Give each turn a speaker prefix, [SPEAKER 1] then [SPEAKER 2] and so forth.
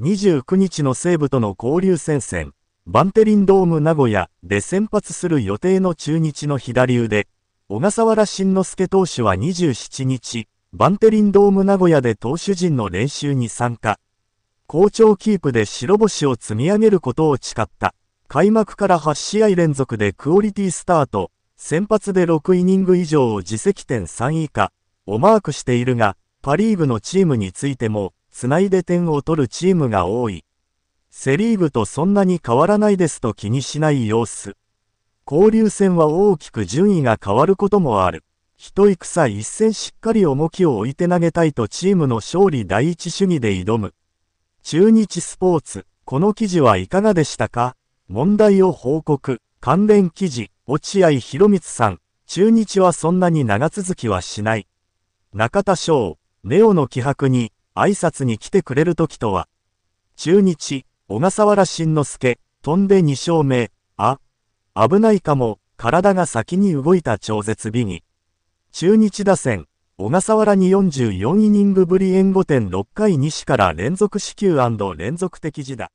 [SPEAKER 1] 29日の西武との交流戦線、バンテリンドーム名古屋で先発する予定の中日の左腕、小笠原慎之介投手は27日、バンテリンドーム名古屋で投手陣の練習に参加。好調キープで白星を積み上げることを誓った。開幕から8試合連続でクオリティスタート、先発で6イニング以上を自責点3以下をマークしているが、パリーグのチームについても、つないで点を取るチームが多い。セリーグとそんなに変わらないですと気にしない様子。交流戦は大きく順位が変わることもある。一戦一戦しっかり重きを置いて投げたいとチームの勝利第一主義で挑む。中日スポーツ、この記事はいかがでしたか問題を報告、関連記事、落合博光さん、中日はそんなに長続きはしない。中田翔、ネオの気迫に、挨拶に来てくれる時とは、中日、小笠原慎之介、飛んで2勝目、あ、危ないかも、体が先に動いた超絶美に。中日打線、小笠原に44イニングぶり援護点6回西から連続四球連続的時打。